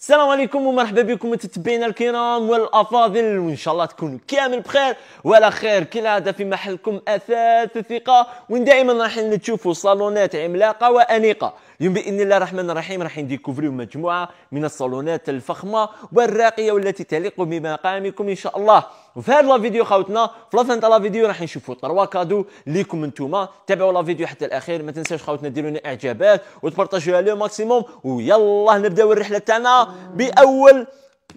السلام عليكم ومرحبا بكم متتبعينا الكرام والافاضل وان شاء الله تكونوا كامل بخير وعلى خير كالعاده في محلكم اثاث الثقه وين دائما راح نشوفوا صالونات عملاقه وانيقه اليوم باذن الله الرحمن الرحيم راح نديكوفريو مجموعه من الصالونات الفخمه والراقيه والتي تليق بمقامكم ان شاء الله وفي هذا الفيديو خاوتنا في لافان تاع الفيديو راح نشوفوا تروا كادو ليكم نتوما تابعوا الفيديو حتى الاخير ما تنساوش خاوتنا ديروا لنا اعجابات وتبارطاجوها لو ماكسيموم ويلا نبداو الرحله تاعنا باول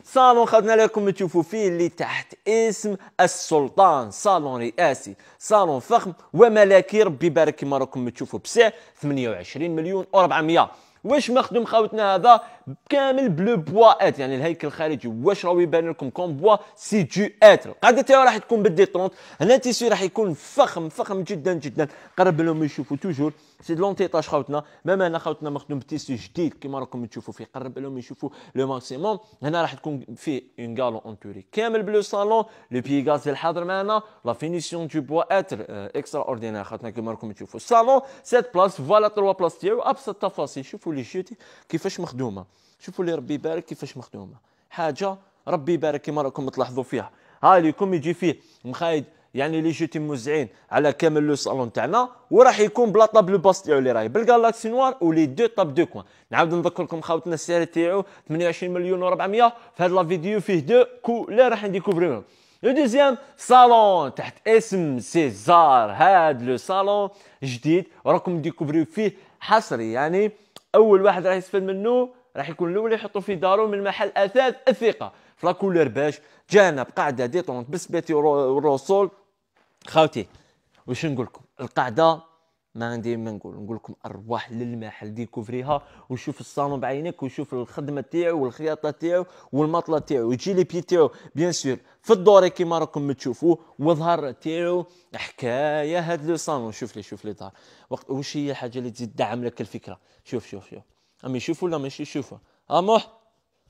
صالون خدنا لكم تشوفوا فيه اللي تحت اسم السلطان صالون رئاسي صالون فخم وملاكي ربي يبارك كما راكم تشوفوا بسعر 28 مليون و400 واش مخدوم خاوتنا هذا كامل بلو ات يعني الهيكل الخارجي واش راهو يبان لكم كوم بوا سي جو اتر القاعده تاعو راح تكون بالديترونت هنا التيسي راح يكون فخم فخم جدا جدا قرب لهم يشوفوا توجور سي دو لونتيطاج خاوتنا ميم هنا خاوتنا مخدوم بتيسي جديد كيما راكم تشوفوا فيه قرب لهم يشوفوا لو ماكسيموم هنا راح تكون فيه اون غالون اونتوري كامل بلو صالون لو بيغاز الحاضر معنا لا فينيسيون دو بوا اتر اكسترا اوردينير خاوتنا كيما راكم تشوفوا الصالون سيت بلاص فوالا تروا بلاص تاعو ابسط التفاصيل شوفوا لي جوتي كيفاش مخدومه شوفوا لي ربي يبارك كيفاش مخدومه حاجه ربي يبارك كيما راكم تلاحظوا فيها هاي كوم يجي فيه مخايد يعني لي جوتي موزعين على كامل لو صالون تاعنا وراح يكون بلا لو باس تاعو اللي راهي بالجالاكسي نوار ولي دو طاب دو كوان نعاود نذكر لكم خاوتنا السعر تاعو 28 مليون و400 في هاد لا فيديو فيه دو كولور راح نديكوفريهم لو دوزيام صالون تحت اسم سيزار هاد لو صالون جديد راكم ديكوفريو فيه حصري يعني اول واحد راح يستفاد منه راح يكون الاول يحطوا في دارو من محل اثاث الثقه فلا كولور باش جانا بقاعده ديطونت بسبيتي روسول خاوتي واش نقول لكم القاعده ما عندي ما نقول نقول لكم ارواح للمحل ديكوفريها وشوف الصالون بعينك وشوف الخدمه تاعو والخياطه تاعو والمطله تاعو وتجي لي بي تاعو بيان سور في الدوري كيما راكم تشوفوا والظهر تاعو حكايه هذا لو صالون شوف لي شوف لي ظهر وقت واش هي الحاجه اللي تزيد دعم لك الفكره شوف شوف شوف امي شوفوا ولا ماشي شوفوا اموح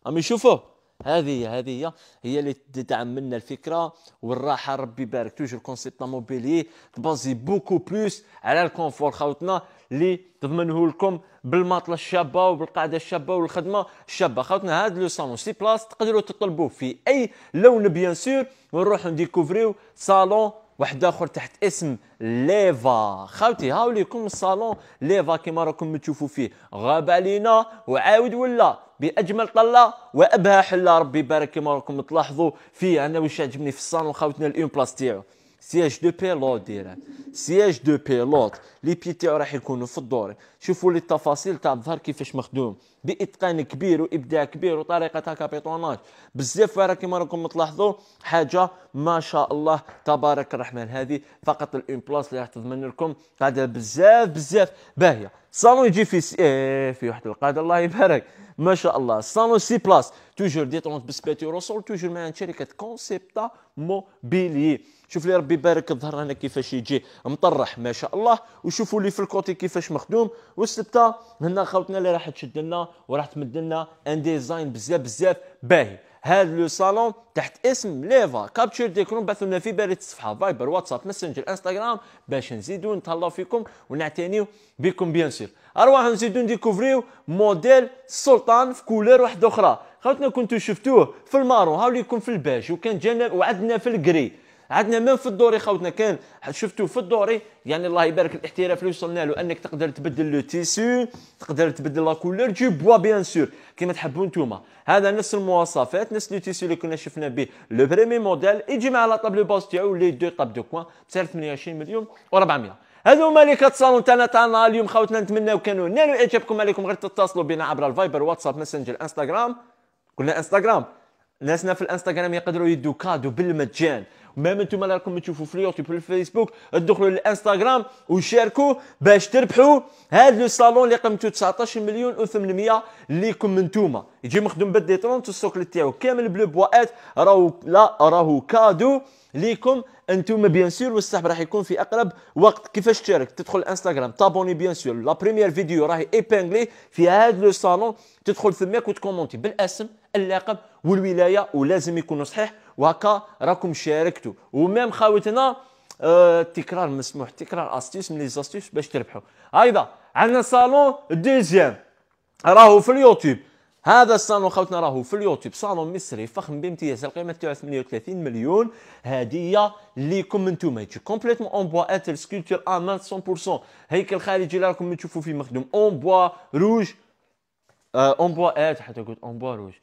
امي شوفوا هذه هذه هي هي اللي تدعم لنا الفكره والراحه ربي يبارك توجور الكونسيبت موبيلي تبازي بوكو بلوس على الكونفور خاوتنا اللي تضمنه لكم بالماطله الشابه وبالقاعده الشابه والخدمه الشابه خاوتنا هذا لو صالون سي بلاص تقدروا تطلبوه في اي لون بيان سور ونروحوا نديكوفريو صالون واحد اخر تحت اسم ليفا خاوتي هاو ليكم الصالون ليفا كيما راكم تشوفوا فيه غاب علينا وعاود ولا باجمل طله وابهى حله ربي يبارك كما راكم تلاحظوا فيه انا واش عجبني في الصالون خاوتنا الاون بلاص تاعو سياج دو بيلوت ديران سياج دو بيلوت لي بي تاعو راح يكونوا في الدور شوفوا لي التفاصيل تاع الظهر كيفاش مخدوم باتقان كبير وابداع كبير وطريقه تاع كابيتوناج بزاف راه كيما راكم تلاحظوا حاجه ما شاء الله تبارك الرحمن هذه فقط الام بلاس اللي راح تضمن لكم قاعده بزاف بزاف باهيه صالون يجي في سي... إيه في واحد القاعده الله يبارك ما شاء الله صالون سي بلاس توجور ديتونت بسباتي روسول توجور مع شركه كونسيبتا موبيلي شوف لي ربي يبارك الظهر هنا كيفاش يجي مطرح ما شاء الله وشوفوا اللي في الكوتي كيفاش مخدوم والسبته هنا خوتنا اللي راح تشد لنا وراح تمد لنا ان ديزاين بزاف بزاف باهي هذا لو صالون تحت اسم ليفا كابتشر ديكرون بعثوا لنا في بريد الصفحه فايبر واتساب ماسنجر انستغرام باش نزيدو نتهلاو فيكم ونعتنيو بكم بيان سير ارواح نزيدو نديكوفريو موديل سلطان في كولور واحده اخرى خوتنا كنتو شفتوه في المارون هاو ليكم في الباج وكان جانا وعدنا في الكري عندنا من في الدوري خوتنا كان شفتوا في الدوري يعني الله يبارك الاحتراف اللي وصلنا له انك تقدر تبدل لو تيسو تقدر تبدل لا كولور دي بوا بيان سور كيما تحبوا نتوما هذا نفس المواصفات نفس لو تيسو اللي كنا شفنا به لو بريمي موديل يجي مع لا طابلو باس تاعو لي دو طاب دو كوان بسعر 28 مليون و400 هذو هما اللي كتصالون تاعنا تاعنا اليوم خوتنا نتمناو كانوا نالوا اعجابكم عليكم غير تتصلوا بنا عبر الفايبر واتساب ماسنجر انستغرام قلنا انستغرام ناسنا في الانستغرام يقدروا يدوا كادو بالمجان ميم انتم راكم تشوفوا في اليوتيوب الفيسبوك تدخلوا للانستغرام وشاركوا باش تربحوا هذا لو صالون اللي قيمته 19 مليون و800 ليكم انتوما يجي مخدوم بدي بالديترونت السوق تاعو كامل بلو بواات راهو لا راهو كادو ليكم انتم بيان سور والسحب راح يكون في اقرب وقت كيفاش تشارك تدخل الانستغرام تابوني بيان سور لا بريمير فيديو راهي ايبانغلي في هذا لو صالون تدخل ثماك وتكومونتي بالاسم اللقب والولايه ولازم يكونوا صحيح وهكا راكم شاركتوا ومام خاوتنا آه التكرار مسموح التكرار استيس من لي زاستيس باش تربحوا ايضا عندنا صالون دوزيام راهو في اليوتيوب هذا الصالون خوتنا راهو في اليوتيوب صالون مصري فخم بامتياز القيمه تاعو 38 مليون هديه ليكم انتم هيك كومبليتوم اون بوا اتل سكولتور امان 100% هيكل خارجي اللي راكم تشوفوا فيه مخدوم اون بوا روج ات euh, حتى قلت بوا روج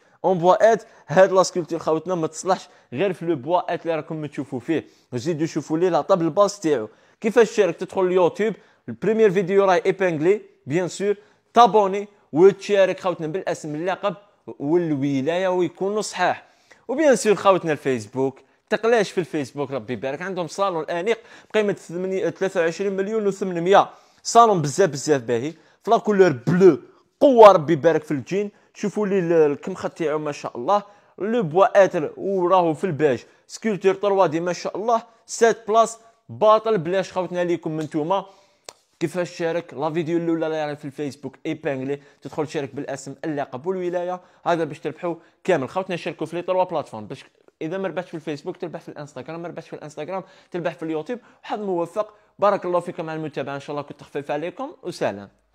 ات هاد لا سكولبتور خاوتنا ما تصلحش غير في لو بوا ات اللي راكم تشوفوا فيه وزيدوا شوفوا ليه لاطاب الباس تاعو كيفاش شارك تدخل اليوتيوب البريمير فيديو راهي ايبانغلي بيان سور تابوني وتشارك خاوتنا بالاسم اللقب والولايه ويكونوا صحاح وبيان سور خاوتنا الفيسبوك تقلاش في الفيسبوك ربي يبارك عندهم صالون انيق بقيمه 23 مليون و800 صالون بزاف بزاف باهي فلا كولور بلو قوه ربي يبارك في الجين شوفوا لي الكمخه تاعو ما شاء الله لو بوا اتر وراهو في الباج سكولتور 3 دي ما شاء الله 7 بلاس باطل بلاش خوتنا ليكم توما كيفاش تشارك لا فيديو الاولى اللي راهي في الفيسبوك ايبانغلي تدخل تشارك بالاسم اللقب والولايه هذا باش تربحوا كامل خوتنا شاركوا في لي تروا بلاتفورم باش اذا ما ربحتش في الفيسبوك تربح في الانستغرام ما ربحتش في الانستغرام تربح في اليوتيوب حظ موفق بارك الله فيكم على المتابعه ان شاء الله كنت تخفيف عليكم وسلام